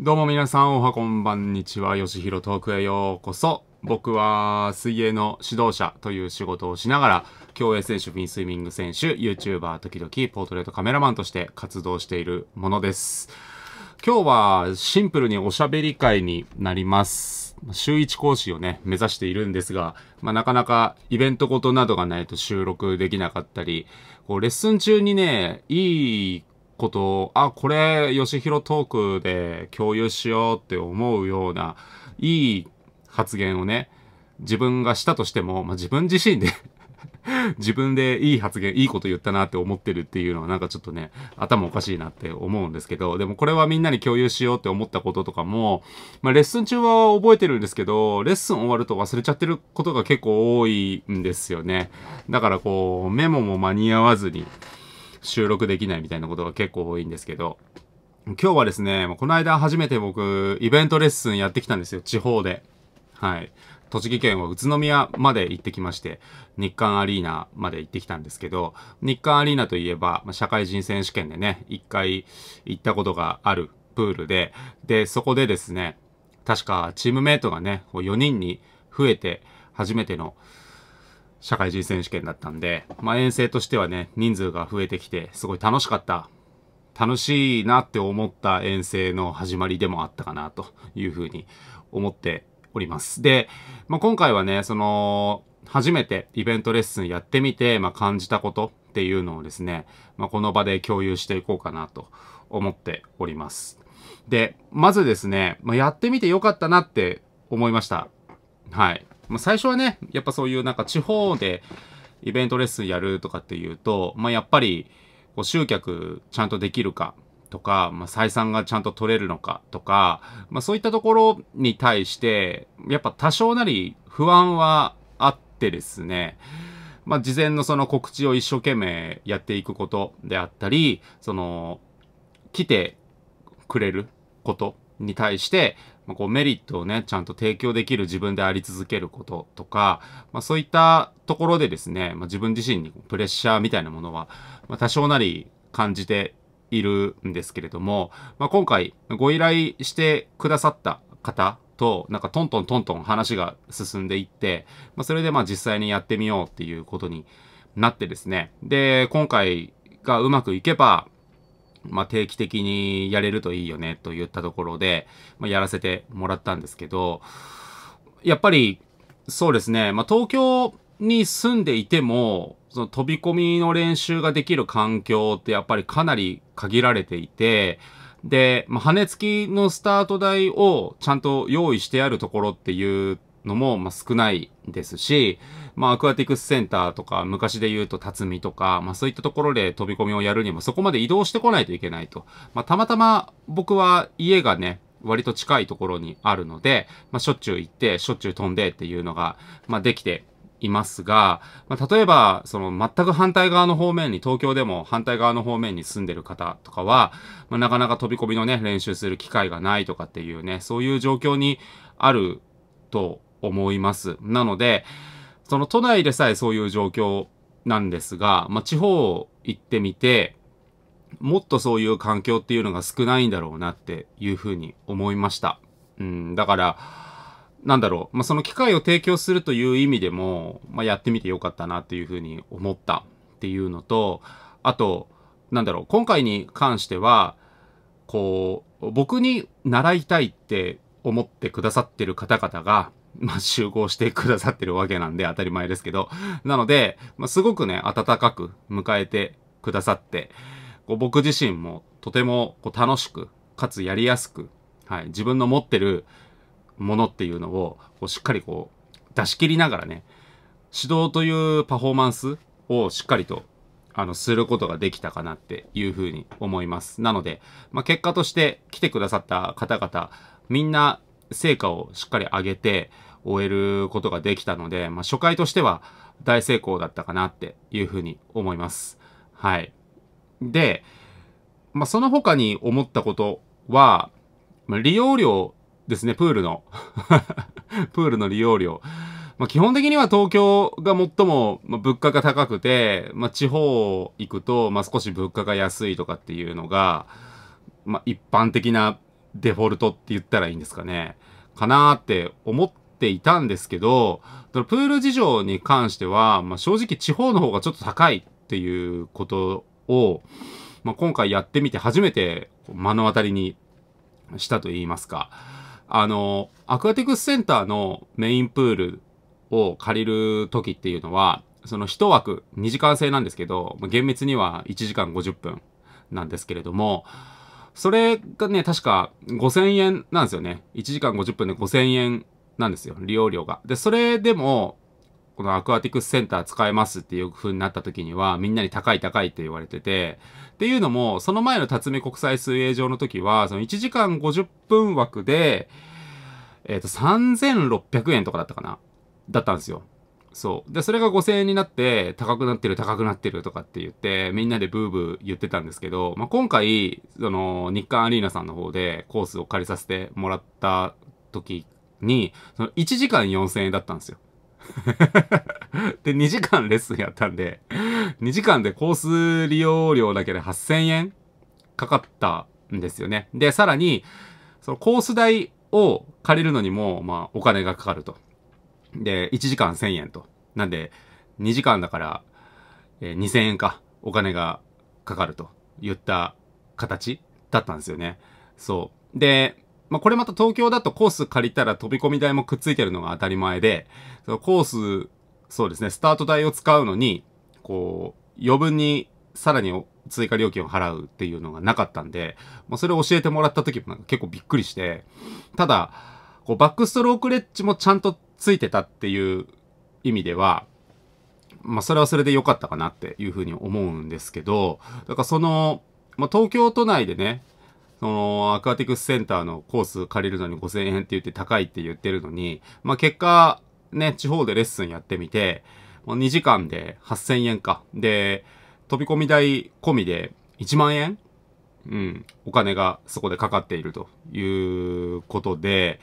どうも皆さん、おはこんばんにちは。よしひろトークへようこそ。僕は水泳の指導者という仕事をしながら、競泳選手、フィンスイミング選手、YouTuber、時々ポートレートカメラマンとして活動しているものです。今日はシンプルにおしゃべり会になります。週1講師をね、目指しているんですが、まあ、なかなかイベントごとなどがないと収録できなかったり、こうレッスン中にね、いいことを、あ、これ、吉弘トークで共有しようって思うような、いい発言をね、自分がしたとしても、まあ、自分自身で 自分でいい発言、いいこと言ったなって思ってるっていうのはなんかちょっとね、頭おかしいなって思うんですけど、でもこれはみんなに共有しようって思ったこととかも、まあレッスン中は覚えてるんですけど、レッスン終わると忘れちゃってることが結構多いんですよね。だからこう、メモも間に合わずに、収録できないみたいなことが結構多いんですけど、今日はですね、この間初めて僕、イベントレッスンやってきたんですよ、地方で。はい。栃木県は宇都宮まで行ってきまして、日韓アリーナまで行ってきたんですけど、日韓アリーナといえば、ま社会人選手権でね、一回行ったことがあるプールで、で、そこでですね、確かチームメイトがね、4人に増えて初めての社会人選手権だったんで、まあ、遠征としてはね、人数が増えてきて、すごい楽しかった。楽しいなって思った遠征の始まりでもあったかなというふうに思っております。で、まあ、今回はね、その、初めてイベントレッスンやってみて、まあ、感じたことっていうのをですね、まあ、この場で共有していこうかなと思っております。で、まずですね、まあ、やってみてよかったなって思いました。はい。まあ、最初はね、やっぱそういうなんか地方でイベントレッスンやるとかっていうと、まあ、やっぱりこう集客ちゃんとできるかとか、まあ、採算がちゃんと取れるのかとか、まあ、そういったところに対して、やっぱ多少なり不安はあってですね、まあ、事前のその告知を一生懸命やっていくことであったり、その、来てくれることに対して、まあ、こうメリットをね、ちゃんと提供できる自分であり続けることとか、まあ、そういったところでですね、まあ、自分自身にプレッシャーみたいなものは、ま多少なり感じているんですけれども、ま今回ご依頼してくださった方と、なんかトントントントン話が進んでいって、まそれでまあ実際にやってみようっていうことになってですね、で、今回がうまくいけば、まあ、定期的にやれるといいよねと言ったところで、まあ、やらせてもらったんですけど、やっぱり、そうですね、まあ、東京に住んでいても、その飛び込みの練習ができる環境ってやっぱりかなり限られていて、で、まあ、羽根付きのスタート台をちゃんと用意してあるところっていうのも、まあ、少ないですし、まあ、アクアティクスセンターとか、昔で言うと辰巳とか、まあ、そういったところで飛び込みをやるにも、そこまで移動してこないといけないと。まあ、たまたま僕は家がね、割と近いところにあるので、まあ、しょっちゅう行って、しょっちゅう飛んでっていうのが、まあ、できていますが、まあ、例えば、その全く反対側の方面に、東京でも反対側の方面に住んでる方とかは、まあ、なかなか飛び込みのね、練習する機会がないとかっていうね、そういう状況にあると思います。なので、その都内でさえそういう状況なんですが、まあ、地方行ってみて、もっとそういう環境っていうのが少ないんだろうなっていうふうに思いました。うん、だから、なんだろう、まあ、その機会を提供するという意味でも、まあ、やってみてよかったなっていうふうに思ったっていうのと、あと、なんだろう、今回に関しては、こう、僕に習いたいって思ってくださってる方々が、まあ、集合してくださってるわけなんで当たり前ですけど。なので、まあ、すごくね、温かく迎えてくださって、こう僕自身もとてもこう楽しく、かつやりやすく、はい、自分の持ってるものっていうのをこうしっかりこう出し切りながらね、指導というパフォーマンスをしっかりとあの、することができたかなっていうふうに思います。なので、まあ、結果として来てくださった方々、みんな成果をしっかり上げて終えることができたので、まあ、初回としては大成功だったかなっていうふうに思います。はい。で、まあ、その他に思ったことは、まあ、利用料ですね、プールの。プールの利用料。まあ、基本的には東京が最も物価が高くて、まあ、地方行くと、まあ、少し物価が安いとかっていうのが、まあ、一般的なデフォルトって言ったらいいんですかね。かなーって思っていたんですけど、プール事情に関しては、まあ、正直地方の方がちょっと高いっていうことを、まあ、今回やってみて初めて目の当たりにしたと言いますか。あの、アクアティクスセンターのメインプールを借りる時っていうのは、その一枠2時間制なんですけど、厳密には1時間50分なんですけれども、それがね、確か5000円なんですよね。1時間50分で5000円なんですよ、利用料が。で、それでも、このアクアティクスセンター使えますっていう風になった時には、みんなに高い高いって言われてて、っていうのも、その前の辰巳国際水泳場の時は、その1時間50分枠で、えっ、と、3600円とかだったかなだったんですよ。そう。で、それが5000円になって、高くなってる、高くなってるとかって言って、みんなでブーブー言ってたんですけど、まあ、今回、その、日韓アリーナさんの方でコースを借りさせてもらった時に、その1時間4000円だったんですよ。で、2時間レッスンやったんで、2時間でコース利用料だけで8000円かかったんですよね。で、さらに、そのコース代を借りるのにも、まあ、お金がかかると。で、1時間1000円と。なんで、2時間だから、えー、2000円か、お金がかかると言った形だったんですよね。そう。で、まあ、これまた東京だとコース借りたら飛び込み台もくっついてるのが当たり前で、そのコース、そうですね、スタート台を使うのに、こう、余分にさらに追加料金を払うっていうのがなかったんで、まそれを教えてもらった時も結構びっくりして、ただ、こうバックストロークレッジもちゃんとついてたっていう意味では、まあ、それはそれで良かったかなっていうふうに思うんですけど、だからその、まあ、東京都内でね、そのアクアティクスセンターのコース借りるのに5000円って言って高いって言ってるのに、まあ、結果、ね、地方でレッスンやってみて、もう2時間で8000円か。で、飛び込み代込みで1万円うん、お金がそこでかかっているということで、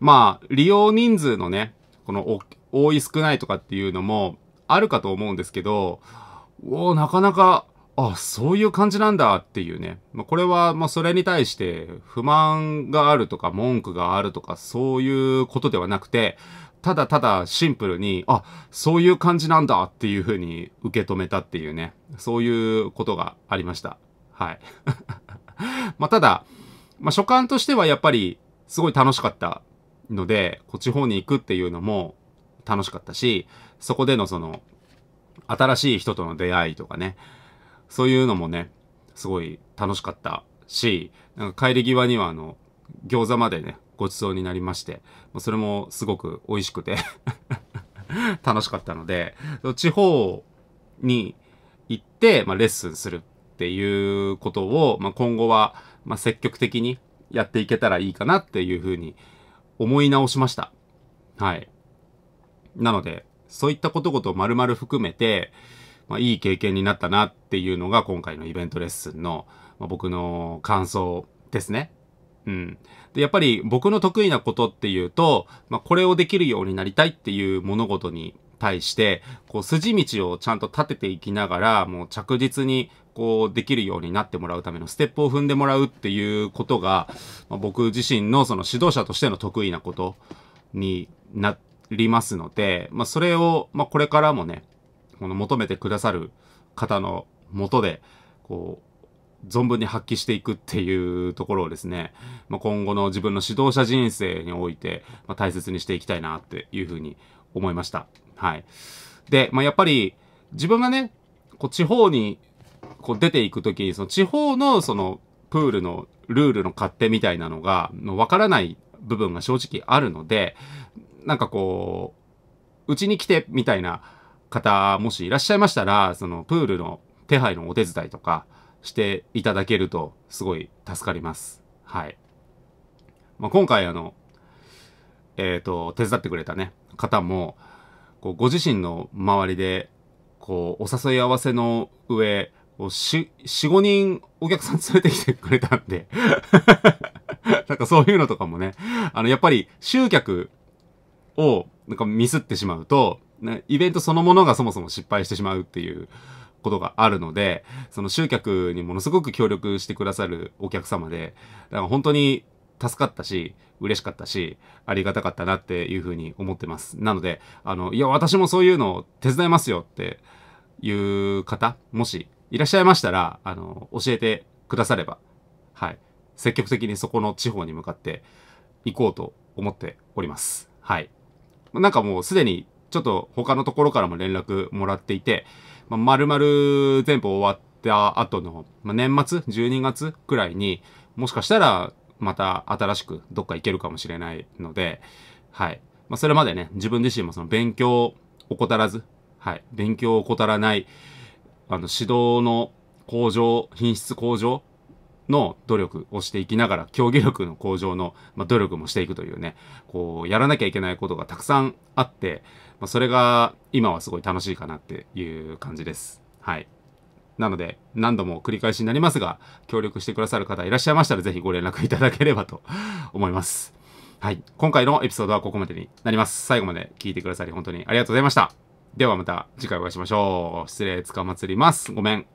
まあ、利用人数のね、この多い少ないとかっていうのもあるかと思うんですけど、おなかなか、あ、そういう感じなんだっていうね。まあ、これは、まあ、それに対して不満があるとか文句があるとかそういうことではなくて、ただただシンプルに、あ、そういう感じなんだっていうふうに受け止めたっていうね。そういうことがありました。はい。まあ、ただ、まあ、所感としてはやっぱりすごい楽しかったので、こっち方に行くっていうのも楽しかったし、そこでのその、新しい人との出会いとかね、そういうのもね、すごい楽しかったし、なんか帰り際にはあの、餃子までね、ごちそうになりまして、それもすごく美味しくて 楽しかったので、地方に行って、まあ、レッスンするっていうことを、まあ、今後は、まあ、積極的にやっていけたらいいかなっていうふうに思い直しました。はい。なので、そういったことごと丸々含めて、まあ、いい経験になったなっていうのが今回のイベントレッスンの、まあ、僕の感想ですね。うん。で、やっぱり僕の得意なことっていうと、まあ、これをできるようになりたいっていう物事に対して、こう、筋道をちゃんと立てていきながら、もう着実に、こう、できるようになってもらうためのステップを踏んでもらうっていうことが、まあ、僕自身のその指導者としての得意なことになりますので、まあ、それを、まあ、これからもね、この求めてくださる方のもとで、こう、存分に発揮していくっていうところをですね、まあ、今後の自分の指導者人生において、まあ、大切にしていきたいなっていうふうに思いました。はい。で、まあ、やっぱり自分がね、こう地方にこう出ていくときに、その地方のそのプールのルールの勝手みたいなのが、わからない部分が正直あるので、なんかこう、うちに来てみたいな方、もしいらっしゃいましたら、そのプールの手配のお手伝いとかしていただけると、すごい助かります。はい。まあ、今回あの、えっ、ー、と、手伝ってくれたね、方も、こうご自身の周りで、こう、お誘い合わせの上、四、四五人お客さん連れてきてくれたんで なんかそういうのとかもね、あの、やっぱり集客を、なんかミスってしまうと、ね、イベントそのものがそもそも失敗してしまうっていうことがあるので、その集客にものすごく協力してくださるお客様で、だから本当に助かったし、嬉しかったし、ありがたかったなっていうふうに思ってます。なので、あの、いや、私もそういうのを手伝いますよっていう方、もしいらっしゃいましたら、あの、教えてくだされば、はい。積極的にそこの地方に向かって行こうと思っております。はい。なんかもうすでにちょっと他のところからも連絡もらっていて、まるまる全部終わった後の、まあ、年末、12月くらいに、もしかしたらまた新しくどっか行けるかもしれないので、はい。まあ、それまでね、自分自身もその勉強を怠らず、はい。勉強を怠らない、あの、指導の向上、品質向上の努力をしていきながら、競技力の向上の、まあ、努力もしていくというね、こう、やらなきゃいけないことがたくさんあって、まあ、それが今はすごい楽しいかなっていう感じです。はい。なので、何度も繰り返しになりますが、協力してくださる方いらっしゃいましたら、ぜひご連絡いただければと 思います。はい。今回のエピソードはここまでになります。最後まで聞いてくださり、本当にありがとうございました。ではまた次回お会いしましょう。失礼つかまつります。ごめん。